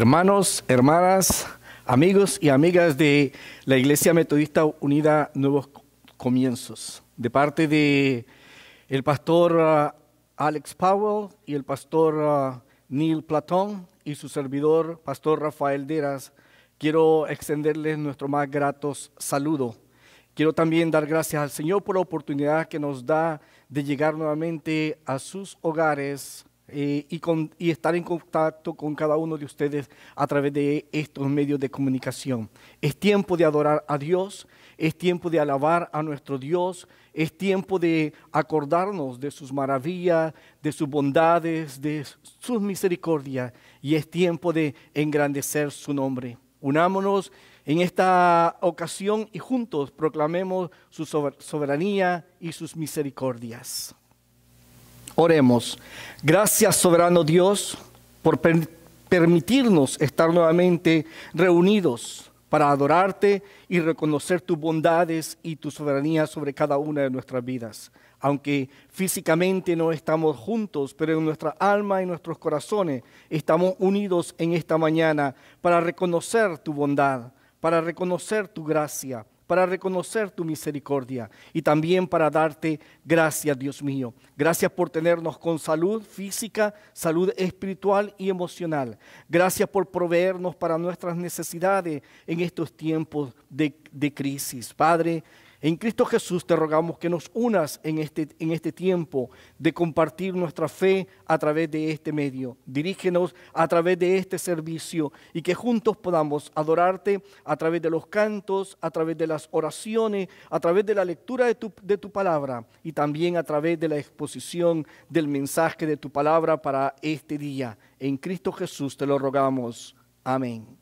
Hermanos, hermanas, amigos y amigas de la Iglesia Metodista Unida Nuevos Comienzos, de parte de el pastor ah, Alex Powell y el pastor ah, Neil Platón y su servidor, pastor Rafael Deras, quiero extenderles nuestro más gratos saludo. Quiero también dar gracias al Señor por la oportunidad que nos da de llegar nuevamente a sus hogares eh, y estar en contacto con cada uno de ustedes a través de estos medios de comunicación. Es tiempo de adorar a Dios, es tiempo de alabar a nuestro Dios, es tiempo de acordarnos de sus maravillas, de sus bondades, de sus misericordias y es tiempo de engrandecer su nombre. Unámonos en esta ocasión y juntos proclamemos su soberanía y sus misericordias. Oremos. Gracias, soberano Dios, por permitirnos estar nuevamente reunidos para adorarte y reconocer tus bondades y tu soberanía sobre cada una de nuestras vidas. Aunque físicamente no estamos juntos, pero en nuestra alma y nuestros corazones estamos unidos en esta mañana para reconocer tu bondad, para reconocer tu gracia, para reconocer tu misericordia y también para darte gracias, Dios mío. Gracias por tenernos con salud física, salud espiritual y emocional. Gracias por proveernos para nuestras necesidades en estos tiempos de, crisis. Padre, en Cristo Jesús te rogamos que nos unas en este, en este, tiempo de compartir nuestra fe a través de este medio. Dirígenos a través de este servicio y que juntos podamos adorarte a través de los cantos, a través de las oraciones, a través de la lectura de tu, de tu palabra y también a través de la exposición del mensaje de tu palabra para este día. En Cristo Jesús te lo rogamos. Amén.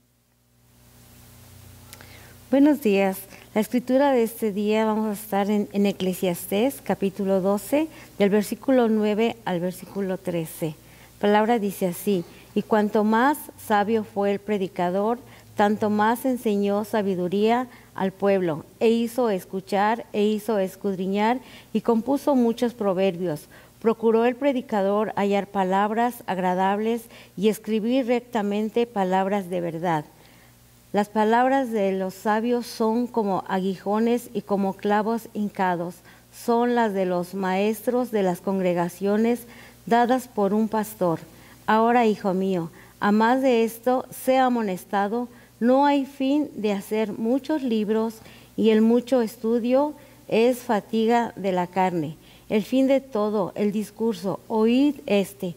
Buenos días. La escritura de este día vamos a estar en, Eclesiastes, Eclesiastés capítulo 12, del versículo 9 al versículo 13. Palabra dice así, y cuanto más sabio fue el predicador, tanto más enseñó sabiduría al pueblo, e hizo escuchar, e hizo escudriñar, y compuso muchos proverbios. Procuró el predicador hallar palabras agradables y escribir rectamente palabras de verdad las palabras de los sabios son como aguijones y como clavos hincados. Son las de los maestros de las congregaciones dadas por un pastor. Ahora, hijo mío, a más de esto, sea amonestado, no hay fin de hacer muchos libros y el mucho estudio es fatiga de la carne. El fin de todo, el discurso, oíd este.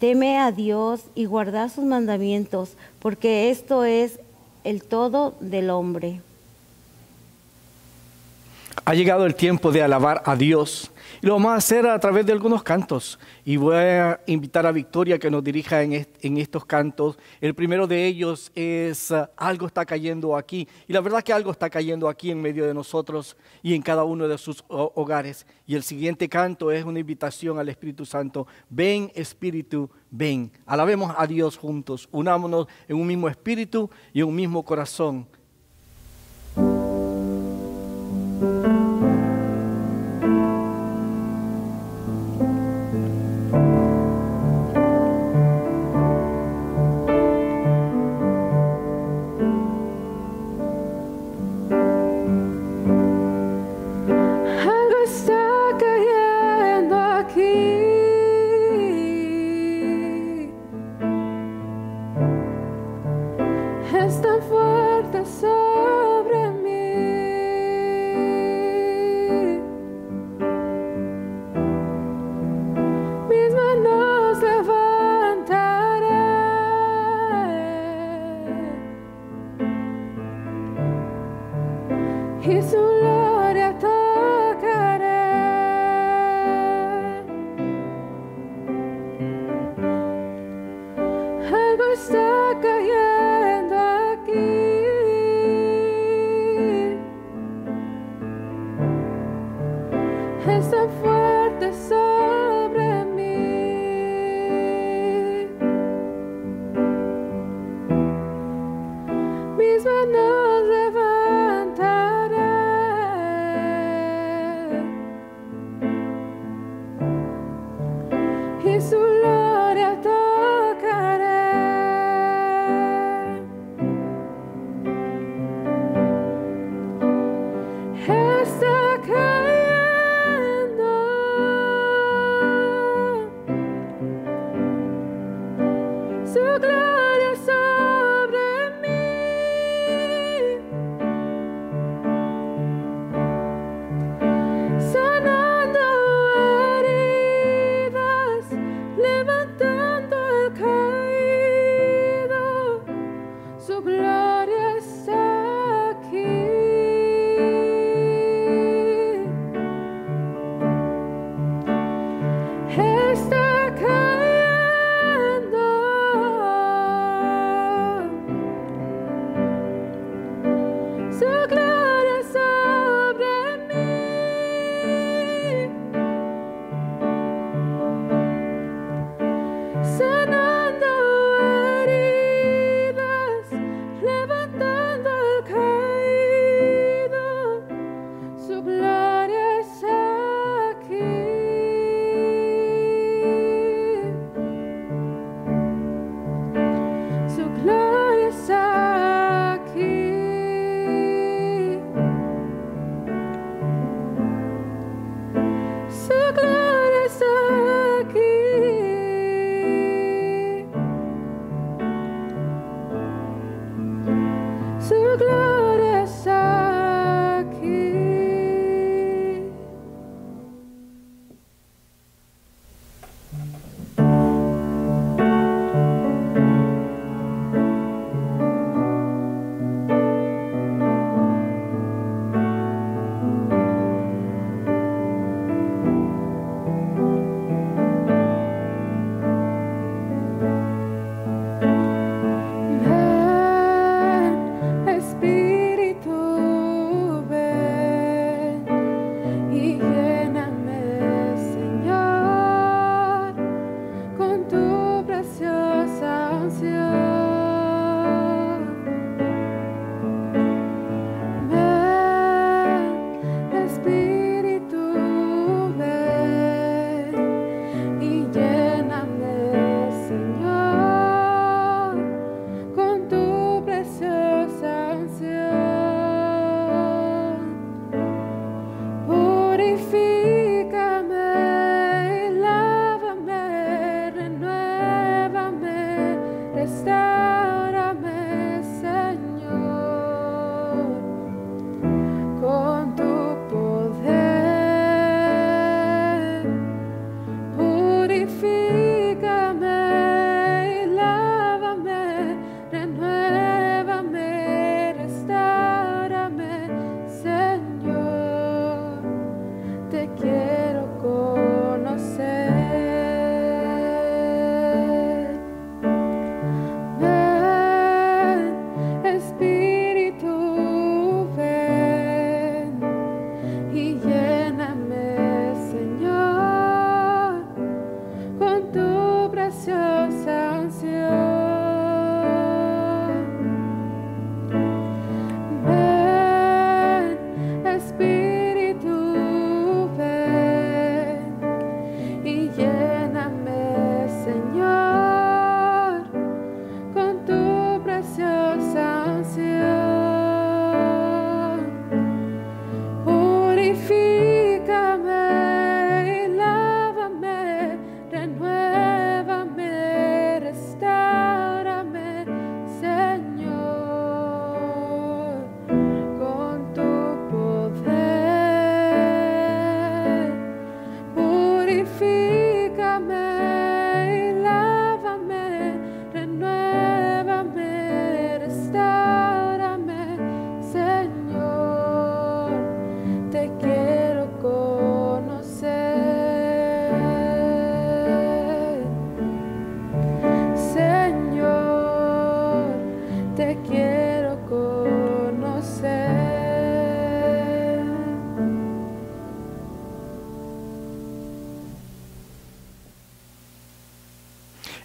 Teme a Dios y guardad sus mandamientos, porque esto es el todo del hombre ha llegado el tiempo de alabar a Dios. Y lo vamos a hacer a través de algunos cantos. Y voy a invitar a Victoria que nos dirija en, estos cantos. El primero de ellos es ah, Algo está cayendo aquí. Y la verdad es que algo está cayendo aquí en medio de nosotros y en cada uno de sus hogares. Y el siguiente canto es una invitación al Espíritu Santo. Ven, Espíritu, ven. Alabemos a Dios juntos. Unámonos en un mismo espíritu y un mismo corazón. He's so loving.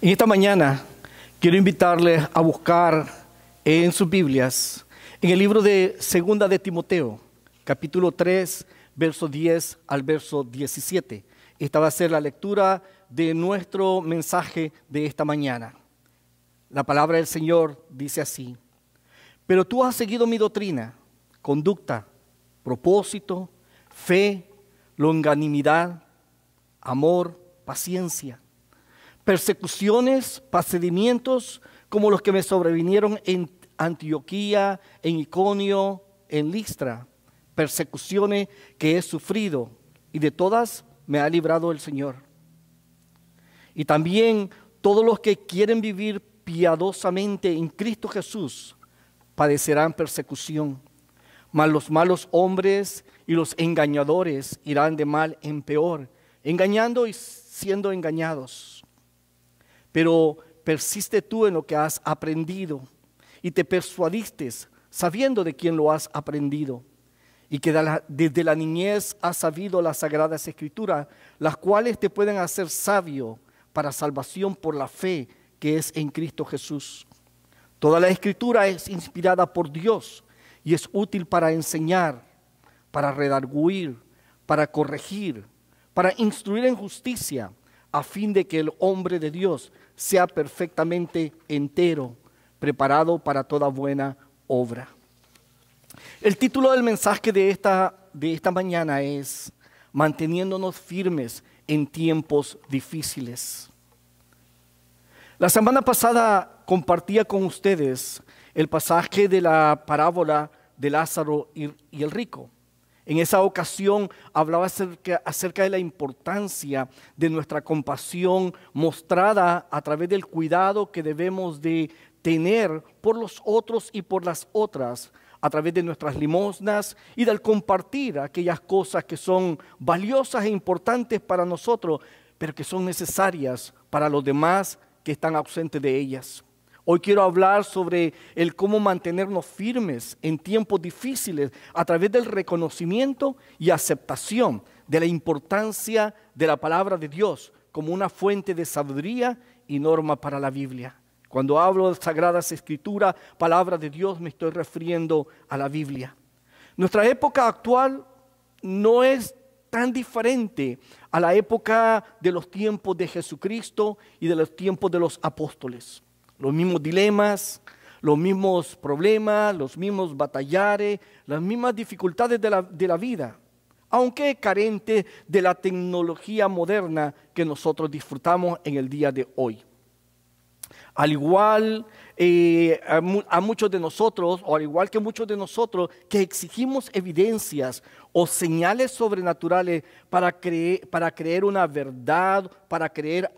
En esta mañana quiero invitarles a buscar en sus Biblias, en el libro de Segunda de Timoteo, capítulo 3, verso 10 al verso 17. Esta va a ser la lectura de nuestro mensaje de esta mañana. La palabra del Señor dice así, pero tú has seguido mi doctrina, conducta, propósito, fe, longanimidad, amor, paciencia persecuciones, procedimientos como los que me sobrevinieron en Antioquía, en Iconio, en Listra, persecuciones que he sufrido y de todas me ha librado el Señor. Y también todos los que quieren vivir piadosamente en Cristo Jesús padecerán persecución, mas los malos hombres y los engañadores irán de mal en peor, engañando y siendo engañados pero persiste tú en lo que has aprendido y te persuadiste sabiendo de quién lo has aprendido y que desde la niñez has sabido las sagradas escrituras, las cuales te pueden hacer sabio para salvación por la fe que es en Cristo Jesús. Toda la escritura es inspirada por Dios y es útil para enseñar, para redarguir, para corregir, para instruir en justicia, a fin de que el hombre de Dios sea perfectamente entero, preparado para toda buena obra. El título del mensaje de esta, de esta mañana es Manteniéndonos firmes en tiempos difíciles. La semana pasada compartía con ustedes el pasaje de la parábola de Lázaro y, y el rico. En esa ocasión hablaba acerca, de la importancia de nuestra compasión mostrada a través del cuidado que debemos de tener por los otros y por las otras, a través de nuestras limosnas y del compartir aquellas cosas que son valiosas e importantes para nosotros, pero que son necesarias para los demás que están ausentes de ellas. Hoy quiero hablar sobre el cómo mantenernos firmes en tiempos difíciles a través del reconocimiento y aceptación de la importancia de la palabra de Dios como una fuente de sabiduría y norma para la Biblia. Cuando hablo de sagradas escrituras, palabra de Dios, me estoy refiriendo a la Biblia. Nuestra época actual no es tan diferente a la época de los tiempos de Jesucristo y de los tiempos de los apóstoles los mismos dilemas, los mismos problemas, los mismos batallares, las mismas dificultades de la, vida, aunque carente de la tecnología moderna que nosotros disfrutamos en el día de hoy. Al igual eh, a, muchos de nosotros, o al igual que muchos de nosotros, que exigimos evidencias o señales sobrenaturales para, creer, para creer una verdad, para creer,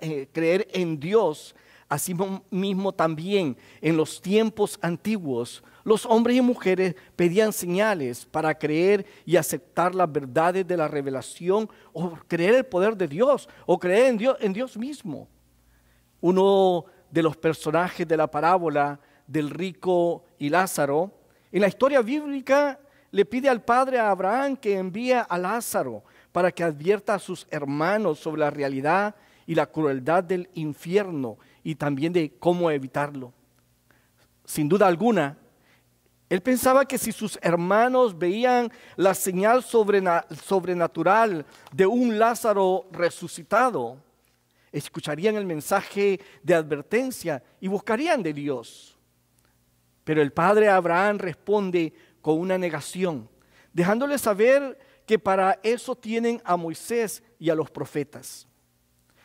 eh, creer en Dios, Asimismo también en los tiempos antiguos los hombres y mujeres pedían señales para creer y aceptar las verdades de la revelación o creer el poder de Dios o creer en Dios, mismo. Uno de los personajes de la parábola del rico y Lázaro, en la historia bíblica le pide al padre a Abraham que envíe a Lázaro para que advierta a sus hermanos sobre la realidad y la crueldad del infierno y también de cómo evitarlo. Sin duda alguna, él pensaba que si sus hermanos veían la señal sobrenatural de un Lázaro resucitado, escucharían el mensaje de advertencia y buscarían de Dios. Pero el padre Abraham responde con una negación, dejándole saber que para eso tienen a Moisés y a los profetas.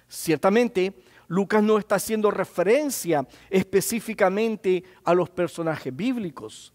Ciertamente, Lucas no está haciendo referencia específicamente a los personajes bíblicos,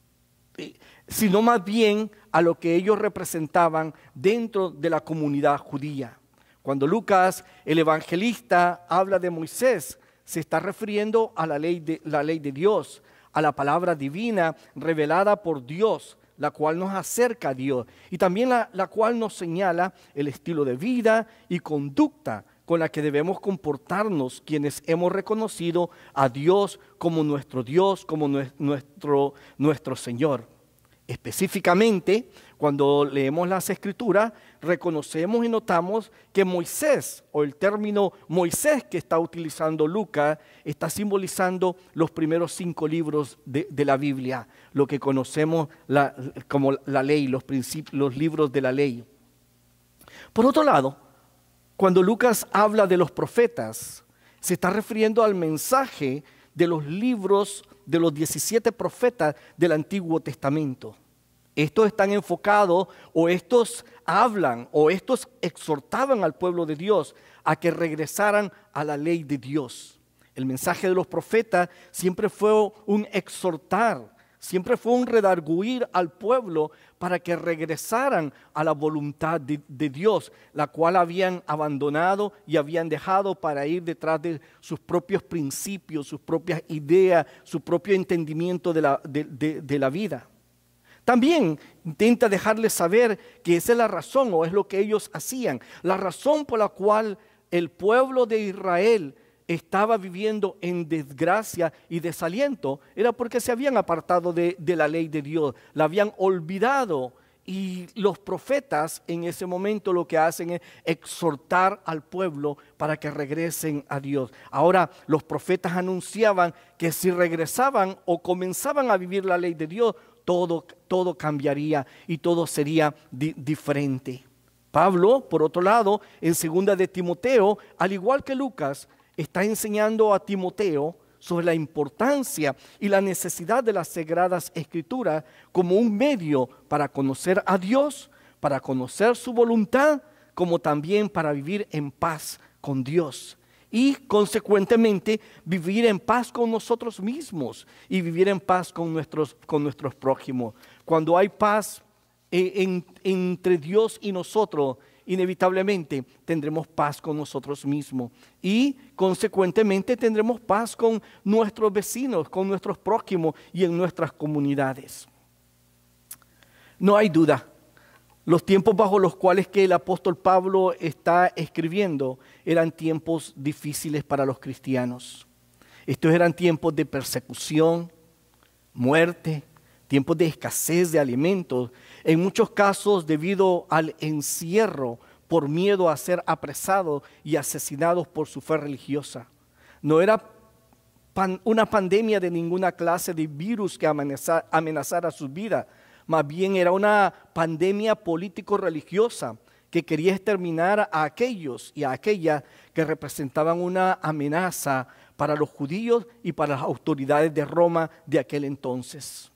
sino más bien a lo que ellos representaban dentro de la comunidad judía. Cuando Lucas, el evangelista, habla de Moisés, se está refiriendo a la ley de, la ley de Dios, a la palabra divina revelada por Dios, la cual nos acerca a Dios y también la cual nos señala el estilo de vida y conducta con la que debemos comportarnos quienes hemos reconocido a Dios como nuestro Dios, como nuestro, nuestro Señor. Específicamente, cuando leemos las escrituras, reconocemos y notamos que Moisés, o el término Moisés que está utilizando Lucas, está simbolizando los primeros cinco libros de, la Biblia, lo que conocemos como la ley, los, los libros de la ley. Por otro lado, cuando Lucas habla de los profetas, se está refiriendo al mensaje de los libros de los 17 profetas del Antiguo Testamento. Estos están enfocados o estos hablan o estos exhortaban al pueblo de Dios a que regresaran a la ley de Dios. El mensaje de los profetas siempre fue un exhortar Siempre fue un redarguir al pueblo para que regresaran a la voluntad de, Dios, la cual habían abandonado y habían dejado para ir detrás de sus propios principios, sus propias ideas, su propio entendimiento de la, de la vida. También intenta dejarles saber que esa es la razón o es lo que ellos hacían, la razón por la cual el pueblo de Israel estaba viviendo en desgracia y desaliento era porque se habían apartado de, la ley de Dios, la habían olvidado. Y los profetas en ese momento lo que hacen es exhortar al pueblo para que regresen a Dios. Ahora los profetas anunciaban que si regresaban o comenzaban a vivir la ley de Dios, todo, todo cambiaría y todo sería diferente. Pablo, por otro lado, en segunda de Timoteo, al igual que Lucas, está enseñando a Timoteo sobre la importancia y la necesidad de las sagradas escrituras como un medio para conocer a Dios, para conocer su voluntad, como también para vivir en paz con Dios y consecuentemente vivir en paz con nosotros mismos y vivir en paz con nuestros, con nuestros prójimos. Cuando hay paz eh, entre Dios y nosotros, inevitablemente tendremos paz con nosotros mismos y consecuentemente tendremos paz con nuestros vecinos, con nuestros prójimos y en nuestras comunidades. No hay duda, los tiempos bajo los cuales que el apóstol Pablo está escribiendo eran tiempos difíciles para los cristianos. Estos eran tiempos de persecución, muerte, tiempos de escasez de alimentos, en muchos casos, debido al encierro por miedo a ser apresados y asesinados por su fe religiosa. No era una pandemia de ninguna clase de virus que amenazara su vida, más bien era una pandemia político-religiosa que quería exterminar a aquellos y a aquellas que representaban una amenaza para los judíos y para las autoridades de Roma de aquel entonces.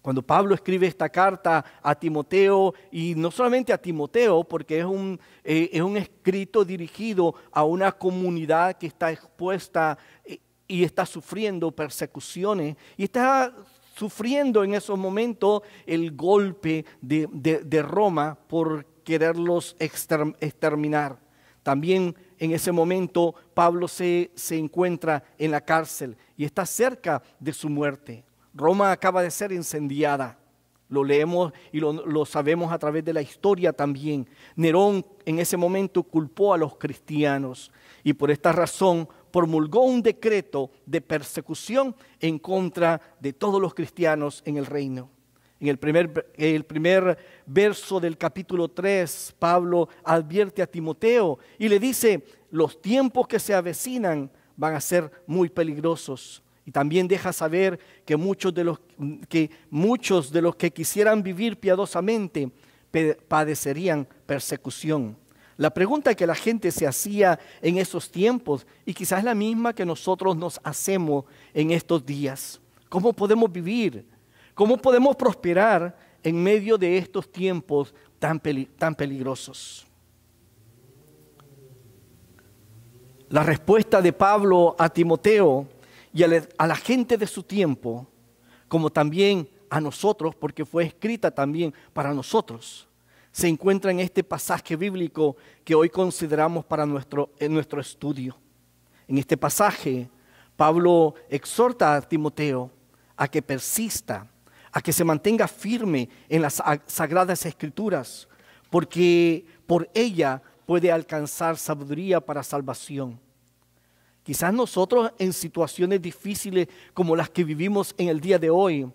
Cuando Pablo escribe esta carta a Timoteo, y no solamente a Timoteo, porque es un, eh, escrito dirigido a una comunidad que está expuesta eh, y está sufriendo persecuciones, y está sufriendo en esos momentos el golpe de, Roma por quererlos exterminar. También en ese momento Pablo se encuentra en la cárcel y está cerca de su muerte. Roma acaba de ser incendiada. Lo leemos y lo, sabemos a través de la historia también. Nerón en ese momento culpó a los cristianos y por esta razón promulgó un decreto de persecución en contra de todos los cristianos en el reino. En el primer, el primer verso del capítulo 3, Pablo advierte a Timoteo y le dice, los tiempos que se avecinan van a ser muy peligrosos. Y también deja saber que muchos de los que, muchos de los que quisieran vivir piadosamente padecerían persecución. La pregunta que la gente se hacía en esos tiempos y quizás la misma que nosotros nos hacemos en estos días. ¿Cómo podemos vivir? ¿Cómo podemos prosperar en medio de estos tiempos tan, tan peligrosos? La respuesta de Pablo a Timoteo y a la gente de su tiempo, como también a nosotros, porque fue escrita también para nosotros, se encuentra en este pasaje bíblico que hoy consideramos para nuestro, nuestro estudio. En este pasaje, Pablo exhorta a Timoteo a que persista, a que se mantenga firme en las sagradas escrituras, porque por ella puede alcanzar sabiduría para salvación Quizás nosotros en situaciones difíciles como las que vivimos en el día de hoy,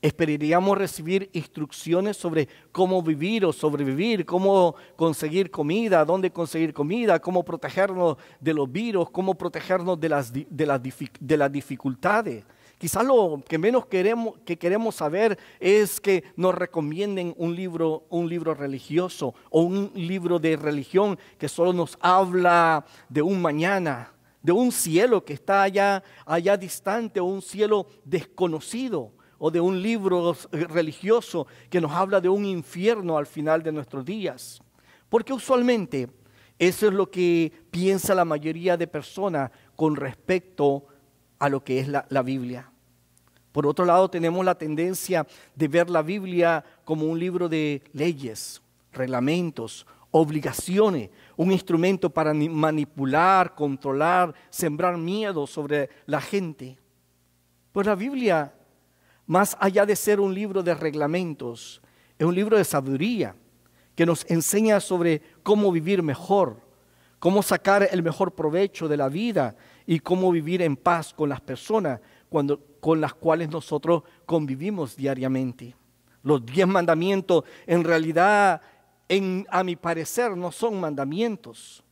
esperaríamos recibir instrucciones sobre cómo vivir o sobrevivir, cómo conseguir comida, dónde conseguir comida, cómo protegernos de los virus, cómo protegernos de las, de las, dificultades. Quizás lo que menos queremos, que queremos saber es que nos recomienden un libro, un libro religioso o un libro de religión que solo nos habla de un mañana de un cielo que está allá, allá distante o un cielo desconocido o de un libro religioso que nos habla de un infierno al final de nuestros días. Porque usualmente eso es lo que piensa la mayoría de personas con respecto a lo que es la, la Biblia. Por otro lado, tenemos la tendencia de ver la Biblia como un libro de leyes, reglamentos, obligaciones, un instrumento para manipular, controlar, sembrar miedo sobre la gente. Pues la Biblia, más allá de ser un libro de reglamentos, es un libro de sabiduría que nos enseña sobre cómo vivir mejor, cómo sacar el mejor provecho de la vida y cómo vivir en paz con las personas con las cuales nosotros convivimos diariamente. Los diez mandamientos en realidad a mi parecer, no son mandamientos,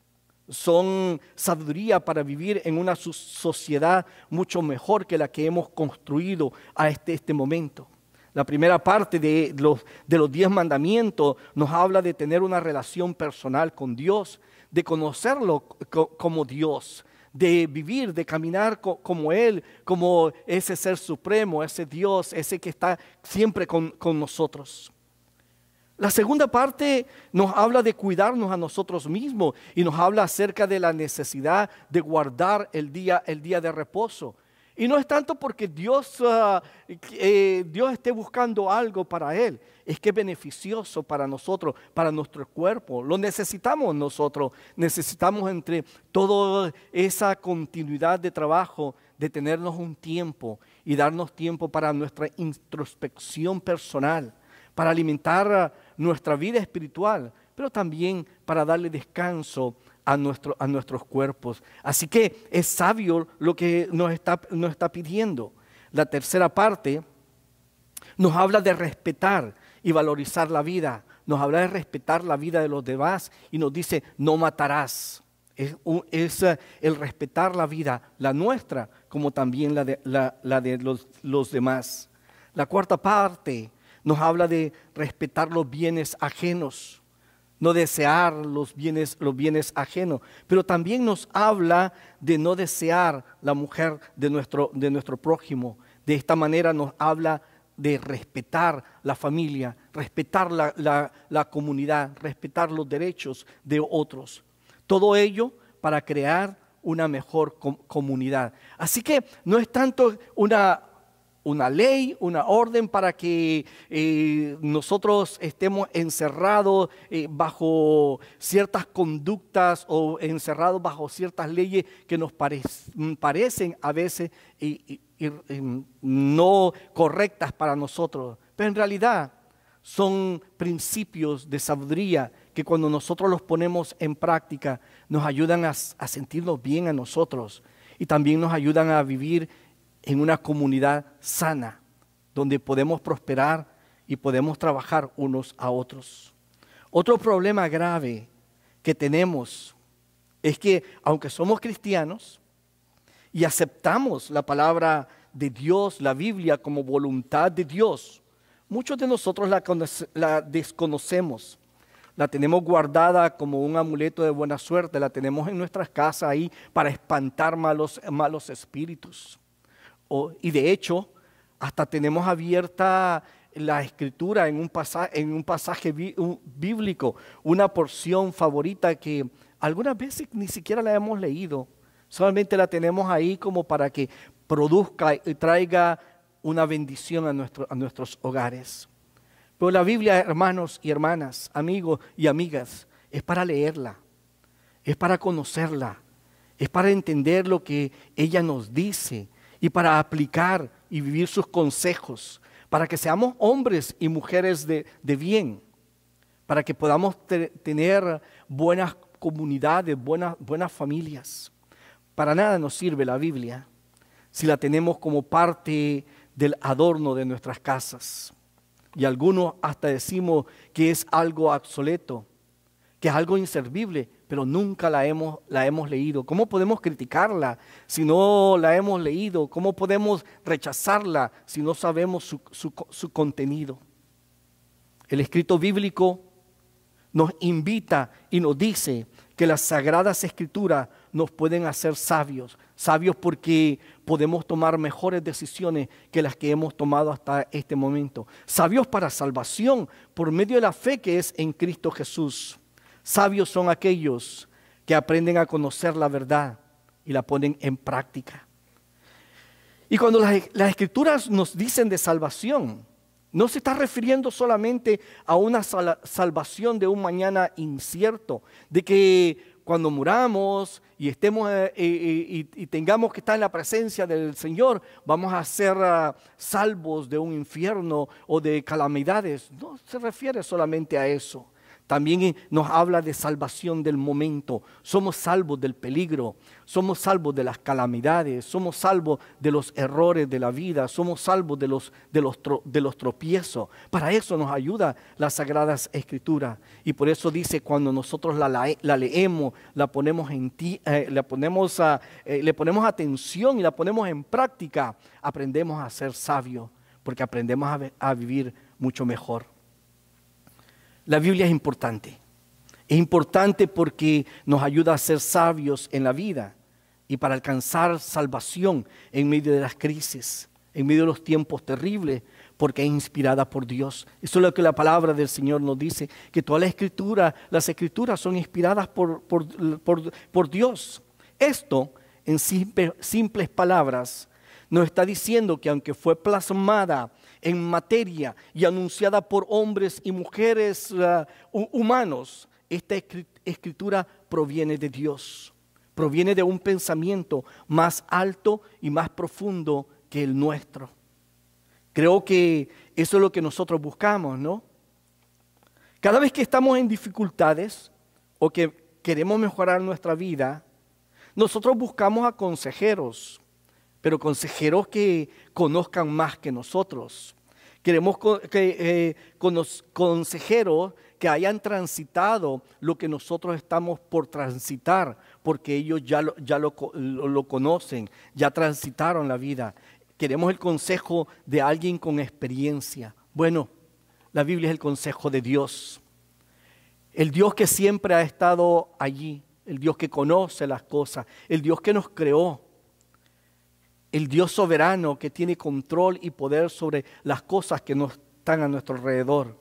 son sabiduría para vivir en una sociedad mucho mejor que la que hemos construido a este, este momento. La primera parte de los, diez mandamientos nos habla de tener una relación personal con Dios, de conocerlo como Dios, de vivir, de caminar como Él, como ese ser supremo, ese Dios, ese que está siempre con nosotros. La segunda parte nos habla de cuidarnos a nosotros mismos y nos habla acerca de la necesidad de guardar el día, el día de reposo. Y no es tanto porque Dios, ah, eh, Dios esté buscando algo para Él, es que es beneficioso para nosotros, para nuestro cuerpo. Lo necesitamos nosotros, necesitamos entre toda esa continuidad de trabajo, de tenernos un tiempo y darnos tiempo para nuestra introspección personal, para alimentar nuestra vida espiritual, pero también para darle descanso a, nuestro, a nuestros cuerpos. Así que es sabio lo que nos está, nos está pidiendo. La tercera parte nos habla de respetar y valorizar la vida. Nos habla de respetar la vida de los demás y nos dice, no matarás. Es, eh, el respetar la vida, la nuestra, como también la de, de los demás. La cuarta parte nos habla de respetar los bienes ajenos, no desear los bienes, los bienes ajenos, pero también nos habla de no desear la mujer de nuestro, de nuestro prójimo. De esta manera nos habla de respetar la familia, respetar la, comunidad, respetar los derechos de otros. Todo ello para crear una mejor comunidad. Así que no es tanto una, una ley, una orden para que eh, nosotros estemos encerrados eh, bajo ciertas conductas o encerrados bajo ciertas leyes que nos mm, parecen a veces mm, no correctas para nosotros. Pero en realidad son principios de sabiduría que cuando nosotros los ponemos en práctica nos ayudan a, a sentirnos bien a nosotros y también nos ayudan a vivir en una comunidad sana, donde podemos prosperar y podemos trabajar unos a otros. Otro problema grave que tenemos es que aunque somos cristianos y aceptamos la palabra de Dios, la Biblia, como voluntad de Dios, muchos de nosotros la, desconocemos la tenemos guardada como un amuleto de buena suerte, la tenemos en nuestras casas ahí para espantar malos espíritus y de hecho, hasta tenemos abierta la escritura en un, pasaje, en un pasaje bíblico, una porción favorita que algunas veces ni siquiera la hemos leído, solamente la tenemos ahí como para que produzca y traiga una bendición a, a nuestros hogares. Pero la Biblia, hermanos y hermanas, amigos y amigas, es para leerla, es para conocerla, es para entender lo que ella nos dice, y para aplicar y vivir sus consejos, para que seamos hombres y mujeres de, bien, para que podamos tener buenas comunidades, buenas, buenas familias. Para nada nos sirve la Biblia si la tenemos como parte del adorno de nuestras casas. Y algunos hasta decimos que es algo obsoleto, que es algo inservible, pero nunca la hemos, la hemos leído. ¿Cómo podemos criticarla si no la hemos leído? ¿Cómo podemos rechazarla si no sabemos su, su contenido? El escrito bíblico nos invita y nos dice que las sagradas escrituras nos pueden hacer sabios, sabios porque podemos tomar mejores decisiones que las que hemos tomado hasta este momento, sabios para salvación por medio de la fe que es en Cristo Jesús. Sabios son aquellos que aprenden a conocer la verdad y la ponen en práctica. Y cuando las, escrituras nos dicen de salvación, no se está refiriendo solamente a una salvación de un mañana incierto, de que cuando muramos y estemos eh, eh, eh, y, tengamos que estar en la presencia del Señor, vamos a ser ah, salvos de un infierno o de calamidades. No se refiere solamente a eso también nos habla de salvación del momento. Somos salvos del peligro, somos salvos de las calamidades, somos salvos de los errores de la vida, somos salvos de los, tropiezos. Para eso nos ayuda las Sagradas Escrituras. Y por eso dice, cuando nosotros la, leemos, la ponemos en ti, eh, la ponemos a, eh, le ponemos atención y la ponemos en práctica, aprendemos a ser sabios, porque aprendemos a vivir mucho mejor la Biblia es importante. Es importante porque nos ayuda a ser sabios en la vida y para alcanzar salvación en medio de las crisis, en medio de los tiempos terribles, porque es inspirada por Dios. Eso es lo que la palabra del Señor nos dice, que toda la escritura, las escrituras son inspiradas por, por, Dios. Esto, en simples palabras, nos está diciendo que aunque fue plasmada en materia y anunciada por hombres y mujeres eh, humanos, esta escritura proviene de Dios, proviene de un pensamiento más alto y más profundo que el nuestro. Creo que eso es lo que nosotros buscamos, ¿no? Cada vez que estamos en dificultades o que queremos mejorar nuestra vida, nosotros buscamos a consejeros, pero consejeros que conozcan más que nosotros. Queremos que, eh, consejeros que hayan transitado lo que nosotros estamos por transitar, porque ellos ya, lo, lo conocen, ya transitaron la vida. Queremos el consejo de alguien con experiencia. Bueno, la Biblia es el consejo de Dios. El Dios que siempre ha estado allí, el Dios que conoce las cosas, el Dios que nos creó, el Dios soberano que tiene control y poder sobre las cosas que nos están a nuestro alrededor.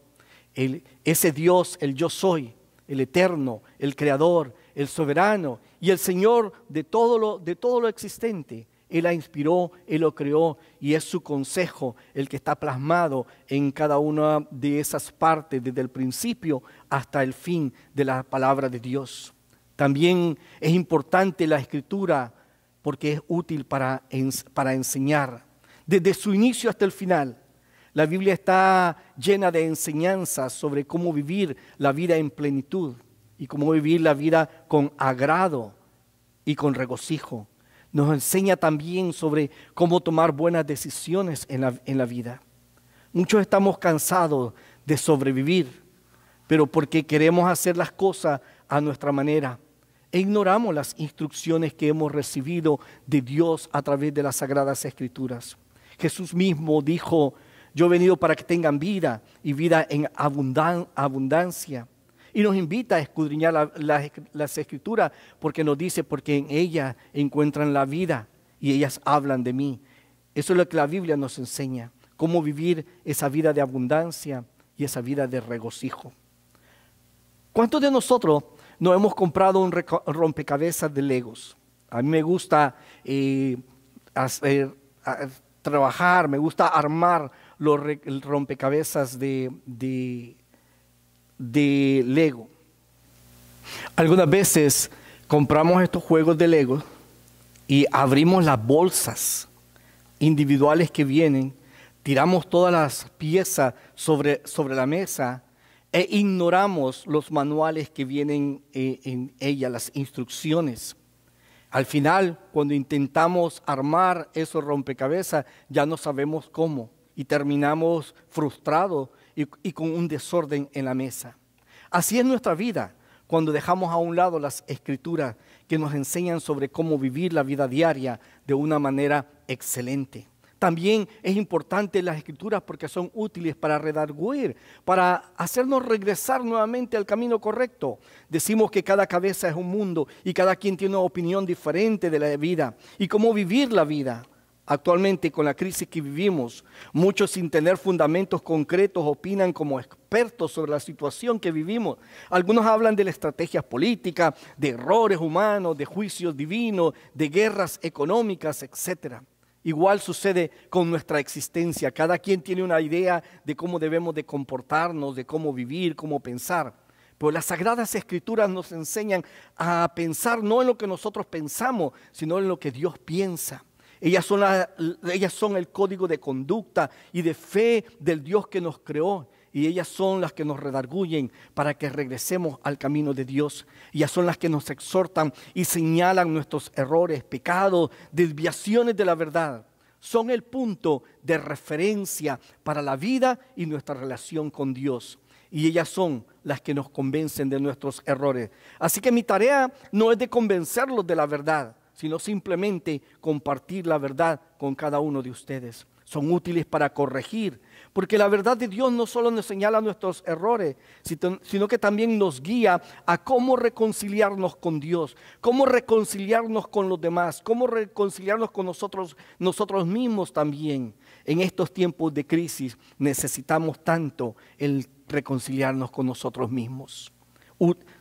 El, ese Dios, el yo soy, el eterno, el creador, el soberano y el Señor de todo lo, de todo lo existente. Él la inspiró, Él lo creó y es su consejo el que está plasmado en cada una de esas partes, desde el principio hasta el fin de la palabra de Dios. También es importante la escritura porque es útil para, enseñar. Desde su inicio hasta el final, la Biblia está llena de enseñanzas sobre cómo vivir la vida en plenitud y cómo vivir la vida con agrado y con regocijo. Nos enseña también sobre cómo tomar buenas decisiones en en la vida. Muchos estamos cansados de sobrevivir, pero porque queremos hacer las cosas a nuestra manera e ignoramos las instrucciones que hemos recibido de Dios a través de las Sagradas Escrituras. Jesús mismo dijo, yo he venido para que tengan vida y vida en abundancia. Y nos invita a escudriñar las escrituras porque nos dice, porque en ellas encuentran la vida y ellas hablan de mí. Eso es lo que la Biblia nos enseña, cómo vivir esa vida de abundancia y esa vida de regocijo. ¿Cuántos de nosotros no hemos comprado un rompecabezas de Legos. A mí me gusta eh, eh, trabajar, me gusta armar los rompecabezas de, de, Lego. Algunas veces compramos estos juegos de Lego y abrimos las bolsas individuales que vienen, tiramos todas las piezas sobre, sobre la mesa e ignoramos los manuales que vienen eh, en ella, las instrucciones. Al final, cuando intentamos armar esos rompecabezas, ya no sabemos cómo y terminamos frustrados y, y, con un desorden en la mesa. Así es nuestra vida cuando dejamos a un lado las escrituras que nos enseñan sobre cómo vivir la vida diaria de una manera excelente. También es importante las escrituras porque son útiles para redarguir, para hacernos regresar nuevamente al camino correcto. Decimos que cada cabeza es un mundo y cada quien tiene una opinión diferente de la vida y cómo vivir la vida. Actualmente con la crisis que vivimos, muchos sin tener fundamentos concretos opinan como expertos sobre la situación que vivimos. Algunos hablan de las estrategias políticas, de errores humanos, de juicios divinos, de guerras económicas, etcétera. Igual sucede con nuestra existencia. Cada quien tiene una idea de cómo debemos de comportarnos, de cómo vivir, cómo pensar. Pero las sagradas escrituras nos enseñan a pensar no en lo que nosotros pensamos, sino en lo que Dios piensa. Ellas son, ellas son el código de conducta y de fe del Dios que nos creó y ellas son las que nos redarguyen para que regresemos al camino de Dios. Ellas son las que nos exhortan y señalan nuestros errores, pecados, desviaciones de la verdad. Son el punto de referencia para la vida y nuestra relación con Dios. Y ellas son las que nos convencen de nuestros errores. Así que mi tarea no es de convencerlos de la verdad, sino simplemente compartir la verdad con cada uno de ustedes. Son útiles para corregir, porque la verdad de Dios no solo nos señala nuestros errores, sino que también nos guía a cómo reconciliarnos con Dios, cómo reconciliarnos con los demás, cómo reconciliarnos con nosotros, nosotros mismos también. En estos tiempos de crisis necesitamos tanto el reconciliarnos con nosotros mismos.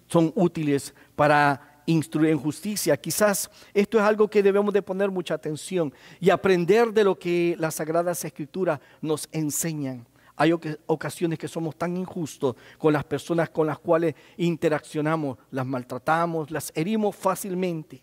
son útiles para instruir en justicia. Quizás esto es algo que debemos de poner mucha atención y aprender de lo que las sagradas escrituras nos enseñan. Hay ocasiones que somos tan injustos con las personas con las cuales interaccionamos, las maltratamos, las herimos fácilmente.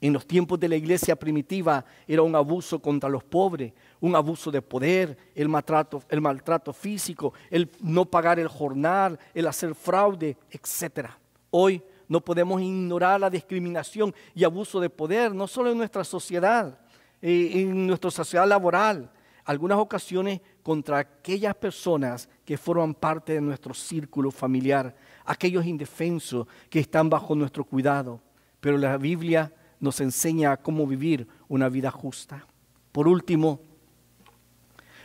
En los tiempos de la iglesia primitiva era un abuso contra los pobres, un abuso de poder, el maltrato, el maltrato físico, el no pagar el jornal, el hacer fraude, etc. Hoy no podemos ignorar la discriminación y abuso de poder, no solo en nuestra sociedad, eh, en nuestra sociedad laboral, algunas ocasiones contra aquellas personas que forman parte de nuestro círculo familiar, aquellos indefensos que están bajo nuestro cuidado. Pero la Biblia nos enseña cómo vivir una vida justa. Por último,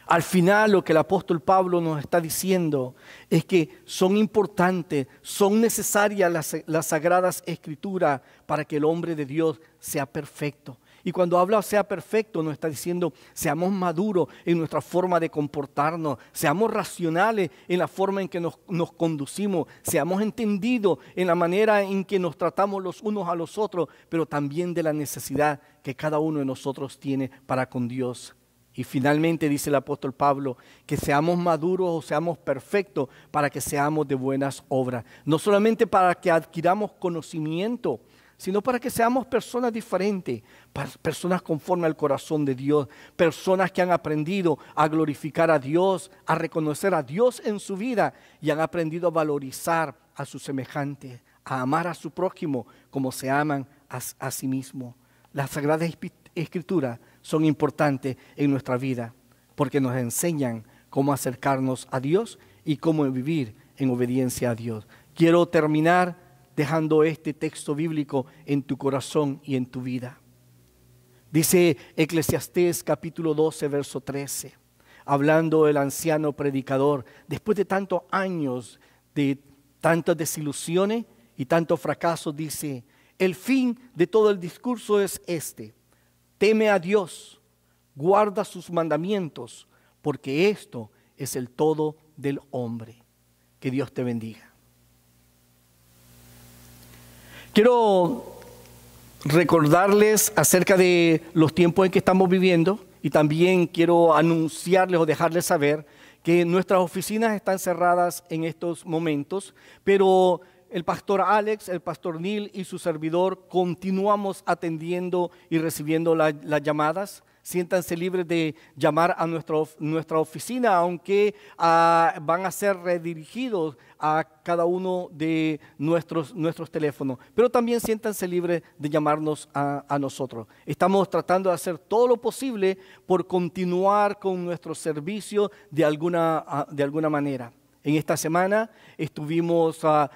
al final lo que el apóstol Pablo nos está diciendo es que son importantes, son necesarias las, sagradas escrituras para que el hombre de Dios sea perfecto. Y cuando habla sea perfecto, nos está diciendo seamos maduros en nuestra forma de comportarnos, seamos racionales en la forma en que nos, nos, conducimos, seamos entendidos en la manera en que nos tratamos los unos a los otros, pero también de la necesidad que cada uno de nosotros tiene para con Dios. Y finalmente dice el apóstol Pablo, que seamos maduros o seamos perfectos para que seamos de buenas obras. No solamente para que adquiramos conocimiento, sino para que seamos personas diferentes, personas conforme al corazón de Dios, personas que han aprendido a glorificar a Dios, a reconocer a Dios en su vida y han aprendido a valorizar a sus semejantes, a amar a su prójimo como se aman a, sí mismo. La Sagrada Escritura son importantes en nuestra vida porque nos enseñan cómo acercarnos a Dios y cómo vivir en obediencia a Dios. Quiero terminar dejando este texto bíblico en tu corazón y en tu vida. Dice Eclesiastés capítulo 12, verso 13, hablando el anciano predicador, después de tantos años de tantas desilusiones y tanto fracaso, dice, el fin de todo el discurso es este teme a Dios, guarda sus mandamientos, porque esto es el todo del hombre. Que Dios te bendiga. Quiero recordarles acerca de los tiempos en que estamos viviendo y también quiero anunciarles o dejarles saber que nuestras oficinas están cerradas en estos momentos, pero el pastor Alex, el pastor Neil y su servidor continuamos atendiendo y recibiendo las llamadas. Siéntanse libres de llamar a nuestra oficina, aunque ah, van a ser redirigidos a cada uno de nuestros, nuestros teléfonos. Pero también siéntanse libres de llamarnos a, nosotros. Estamos tratando de hacer todo lo posible por continuar con nuestro servicio de alguna, ah, de alguna manera. En esta semana estuvimos ah,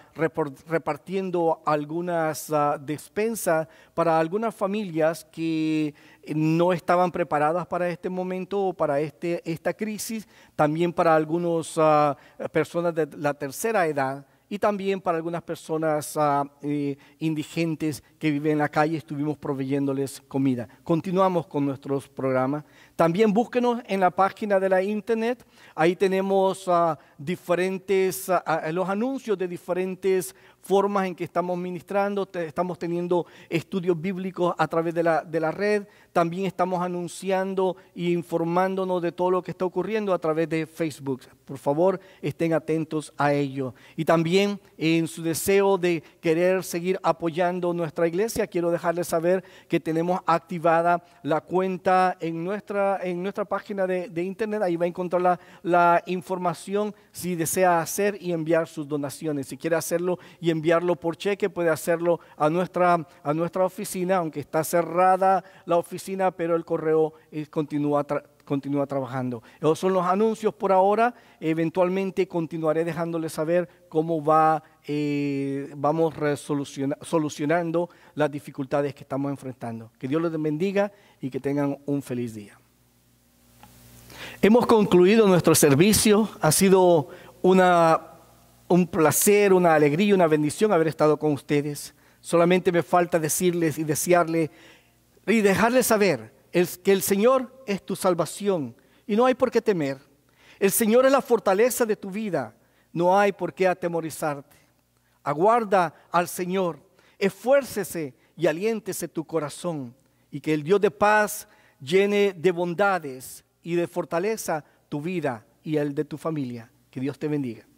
repartiendo algunas ah, despensas para algunas familias que eh, no estaban preparadas para este momento o para este, esta crisis, también para algunas ah, personas de la tercera edad y también para algunas personas eh, indigentes que viven en la calle estuvimos proveyéndoles comida. Continuamos con nuestros programas. También búsquenos en la página de la internet. Ahí tenemos ah, diferentes, ah, ah, los anuncios de diferentes formas en que estamos ministrando. estamos teniendo estudios bíblicos a través de la, de la red. También estamos anunciando e informándonos de todo lo que está ocurriendo a través de Facebook. Por favor, estén atentos a ello. Y también en su deseo de querer seguir apoyando nuestra iglesia, quiero dejarles saber que tenemos activada la cuenta en nuestra en nuestra página de, internet, ahí va a encontrar la, información si desea hacer y enviar sus donaciones. Si quiere hacerlo y enviarlo por cheque, puede hacerlo a nuestra, a nuestra oficina, aunque está cerrada la oficina, pero el correo eh, continúa continúa trabajando. Esos eh, son los anuncios por ahora. Eventualmente continuaré dejándoles saber cómo va, eh, vamos solucionando las dificultades que estamos enfrentando. Que Dios los bendiga y que tengan un feliz día. Hemos concluido nuestro servicio. Ha sido un placer, una alegría, una bendición haber estado con ustedes. Solamente me falta decirles y desearles y dejarles saber que el Señor es tu salvación y no hay por qué temer. El Señor es la fortaleza de tu vida. No hay por qué atemorizarte. Aguarda al Señor. Esfuércese y aliéntese tu corazón. Y que el Dios de paz llene de bondades y de fortaleza tu vida y el de tu familia. Que Dios te bendiga.